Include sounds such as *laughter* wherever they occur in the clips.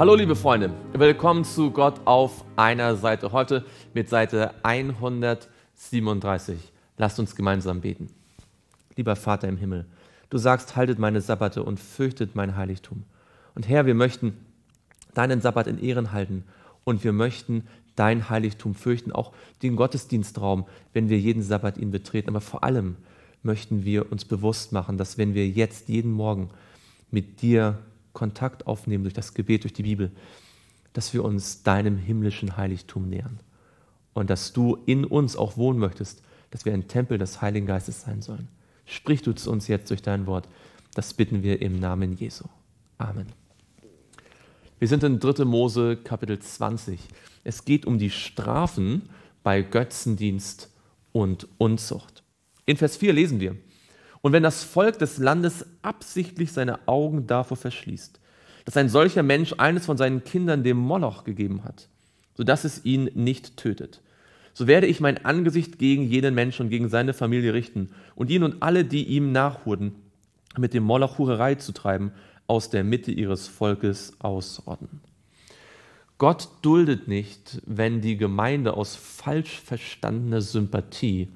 Hallo liebe Freunde, willkommen zu Gott auf einer Seite. Heute mit Seite 137. Lasst uns gemeinsam beten. Lieber Vater im Himmel, du sagst, haltet meine Sabbate und fürchtet mein Heiligtum. Und Herr, wir möchten deinen Sabbat in Ehren halten und wir möchten dein Heiligtum fürchten, auch den Gottesdienstraum, wenn wir jeden Sabbat ihn betreten. Aber vor allem möchten wir uns bewusst machen, dass wenn wir jetzt jeden Morgen mit dir Kontakt aufnehmen durch das Gebet, durch die Bibel, dass wir uns deinem himmlischen Heiligtum nähern und dass du in uns auch wohnen möchtest, dass wir ein Tempel des Heiligen Geistes sein sollen. Sprich du zu uns jetzt durch dein Wort. Das bitten wir im Namen Jesu. Amen. Wir sind in 3. Mose Kapitel 20. Es geht um die Strafen bei Götzendienst und Unzucht. In Vers 4 lesen wir, und wenn das Volk des Landes absichtlich seine Augen davor verschließt, dass ein solcher Mensch eines von seinen Kindern dem Moloch gegeben hat, sodass es ihn nicht tötet, so werde ich mein Angesicht gegen jenen Menschen und gegen seine Familie richten und ihn und alle, die ihm nachhurden, mit dem Moloch Hurerei zu treiben, aus der Mitte ihres Volkes ausrotten. Gott duldet nicht, wenn die Gemeinde aus falsch verstandener Sympathie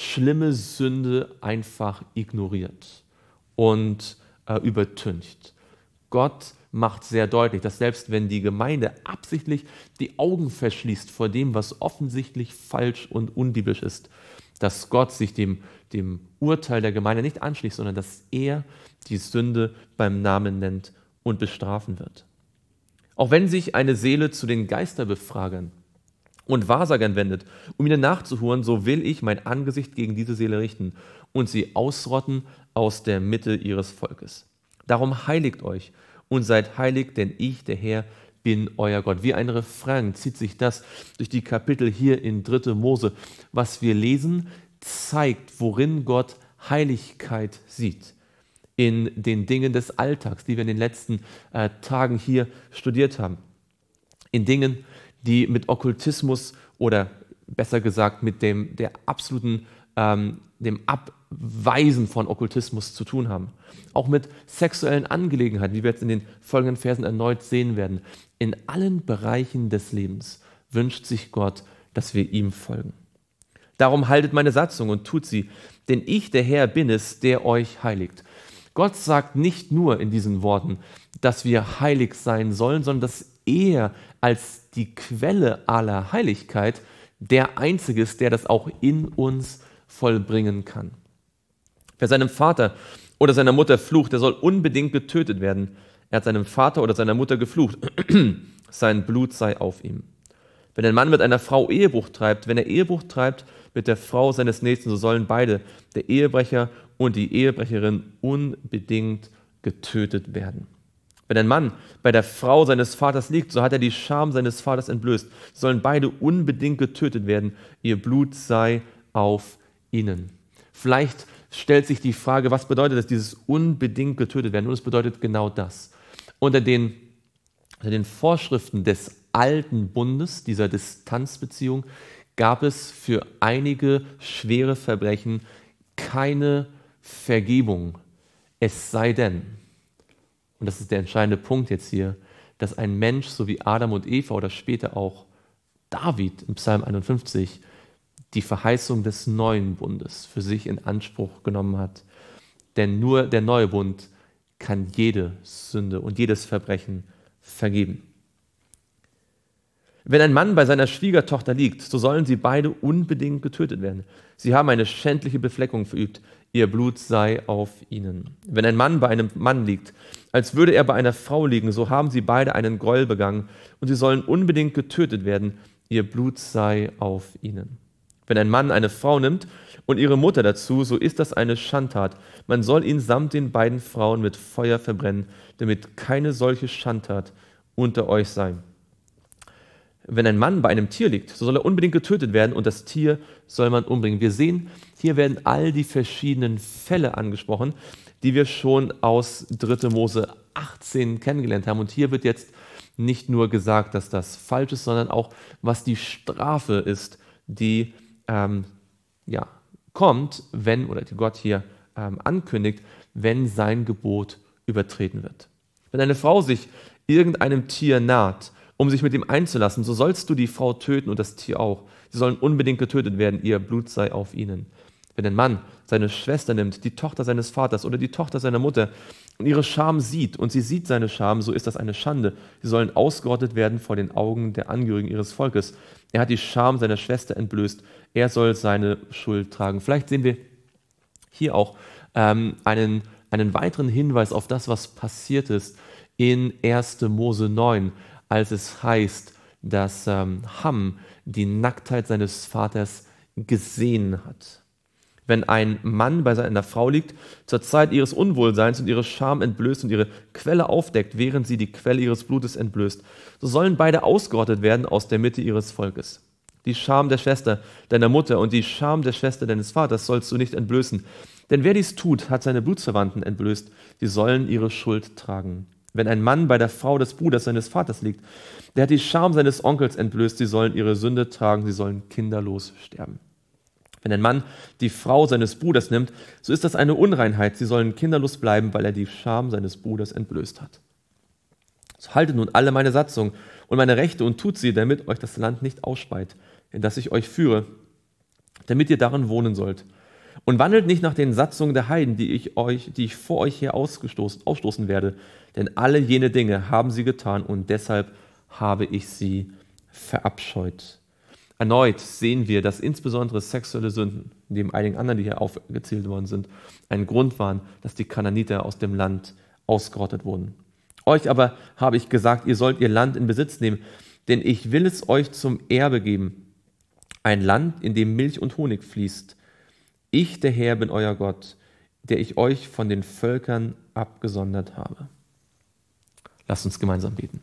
schlimme Sünde einfach ignoriert und äh, übertüncht. Gott macht sehr deutlich, dass selbst wenn die Gemeinde absichtlich die Augen verschließt vor dem, was offensichtlich falsch und unbiblisch ist, dass Gott sich dem, dem Urteil der Gemeinde nicht anschließt, sondern dass er die Sünde beim Namen nennt und bestrafen wird. Auch wenn sich eine Seele zu den Geisterbefragern und Wahrsagern wendet, um ihnen nachzuhuren, so will ich mein Angesicht gegen diese Seele richten und sie ausrotten aus der Mitte ihres Volkes. Darum heiligt euch und seid heilig, denn ich, der Herr, bin euer Gott. Wie ein Refrain zieht sich das durch die Kapitel hier in 3. Mose. Was wir lesen, zeigt, worin Gott Heiligkeit sieht. In den Dingen des Alltags, die wir in den letzten äh, Tagen hier studiert haben. In Dingen, die mit Okkultismus oder besser gesagt mit dem der absoluten ähm, dem Abweisen von Okkultismus zu tun haben. Auch mit sexuellen Angelegenheiten, wie wir jetzt in den folgenden Versen erneut sehen werden. In allen Bereichen des Lebens wünscht sich Gott, dass wir ihm folgen. Darum haltet meine Satzung und tut sie, denn ich, der Herr, bin es, der euch heiligt. Gott sagt nicht nur in diesen Worten, dass wir heilig sein sollen, sondern dass er als die Quelle aller Heiligkeit der Einzige ist, der das auch in uns vollbringen kann. Wer seinem Vater oder seiner Mutter flucht, der soll unbedingt getötet werden. Er hat seinem Vater oder seiner Mutter geflucht. *clears throat* Sein Blut sei auf ihm. Wenn ein Mann mit einer Frau Ehebruch treibt, wenn er Ehebruch treibt mit der Frau seines Nächsten, so sollen beide, der Ehebrecher und die Ehebrecherin, unbedingt getötet werden. Wenn ein Mann bei der Frau seines Vaters liegt, so hat er die Scham seines Vaters entblößt. sollen beide unbedingt getötet werden. Ihr Blut sei auf ihnen. Vielleicht stellt sich die Frage, was bedeutet das, dieses unbedingt getötet werden? Und es bedeutet genau das. Unter den, unter den Vorschriften des alten Bundes, dieser Distanzbeziehung, gab es für einige schwere Verbrechen keine Vergebung, es sei denn, und das ist der entscheidende Punkt jetzt hier, dass ein Mensch, so wie Adam und Eva oder später auch David im Psalm 51, die Verheißung des neuen Bundes für sich in Anspruch genommen hat. Denn nur der neue Bund kann jede Sünde und jedes Verbrechen vergeben. Wenn ein Mann bei seiner Schwiegertochter liegt, so sollen sie beide unbedingt getötet werden. Sie haben eine schändliche Befleckung verübt, ihr Blut sei auf ihnen. Wenn ein Mann bei einem Mann liegt, als würde er bei einer Frau liegen, so haben sie beide einen Groll begangen und sie sollen unbedingt getötet werden, ihr Blut sei auf ihnen. Wenn ein Mann eine Frau nimmt und ihre Mutter dazu, so ist das eine Schandtat. Man soll ihn samt den beiden Frauen mit Feuer verbrennen, damit keine solche Schandtat unter euch sei wenn ein Mann bei einem Tier liegt, so soll er unbedingt getötet werden und das Tier soll man umbringen. Wir sehen, hier werden all die verschiedenen Fälle angesprochen, die wir schon aus 3. Mose 18 kennengelernt haben. Und hier wird jetzt nicht nur gesagt, dass das falsch ist, sondern auch, was die Strafe ist, die ähm, ja, kommt, wenn, oder die Gott hier ähm, ankündigt, wenn sein Gebot übertreten wird. Wenn eine Frau sich irgendeinem Tier naht, um sich mit ihm einzulassen, so sollst du die Frau töten und das Tier auch. Sie sollen unbedingt getötet werden, ihr Blut sei auf ihnen. Wenn ein Mann seine Schwester nimmt, die Tochter seines Vaters oder die Tochter seiner Mutter und ihre Scham sieht und sie sieht seine Scham, so ist das eine Schande. Sie sollen ausgerottet werden vor den Augen der Angehörigen ihres Volkes. Er hat die Scham seiner Schwester entblößt. Er soll seine Schuld tragen. Vielleicht sehen wir hier auch ähm, einen, einen weiteren Hinweis auf das, was passiert ist in 1. Mose 9 als es heißt, dass ähm, Ham die Nacktheit seines Vaters gesehen hat. Wenn ein Mann bei seiner Frau liegt, zur Zeit ihres Unwohlseins und ihre Scham entblößt und ihre Quelle aufdeckt, während sie die Quelle ihres Blutes entblößt, so sollen beide ausgerottet werden aus der Mitte ihres Volkes. Die Scham der Schwester deiner Mutter und die Scham der Schwester deines Vaters sollst du nicht entblößen. Denn wer dies tut, hat seine Blutsverwandten entblößt. Die sollen ihre Schuld tragen. Wenn ein Mann bei der Frau des Bruders seines Vaters liegt, der hat die Scham seines Onkels entblößt, sie sollen ihre Sünde tragen, sie sollen kinderlos sterben. Wenn ein Mann die Frau seines Bruders nimmt, so ist das eine Unreinheit, sie sollen kinderlos bleiben, weil er die Scham seines Bruders entblößt hat. So haltet nun alle meine Satzung und meine Rechte und tut sie, damit euch das Land nicht ausspeit, in das ich euch führe, damit ihr darin wohnen sollt und wandelt nicht nach den Satzungen der Heiden, die ich, euch, die ich vor euch hier ausgestoßen, ausstoßen werde. Denn alle jene Dinge haben sie getan und deshalb habe ich sie verabscheut. Erneut sehen wir, dass insbesondere sexuelle Sünden, neben einigen anderen, die hier aufgezählt worden sind, ein Grund waren, dass die Kananiter aus dem Land ausgerottet wurden. Euch aber habe ich gesagt, ihr sollt ihr Land in Besitz nehmen, denn ich will es euch zum Erbe geben. Ein Land, in dem Milch und Honig fließt, ich, der Herr, bin euer Gott, der ich euch von den Völkern abgesondert habe. Lasst uns gemeinsam beten.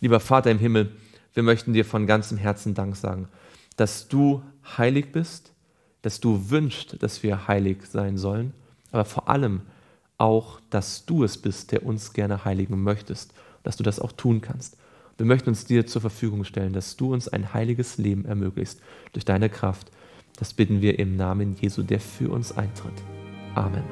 Lieber Vater im Himmel, wir möchten dir von ganzem Herzen Dank sagen, dass du heilig bist, dass du wünschst, dass wir heilig sein sollen, aber vor allem auch, dass du es bist, der uns gerne heiligen möchtest, dass du das auch tun kannst. Wir möchten uns dir zur Verfügung stellen, dass du uns ein heiliges Leben ermöglichst durch deine Kraft das bitten wir im Namen Jesu, der für uns eintritt. Amen.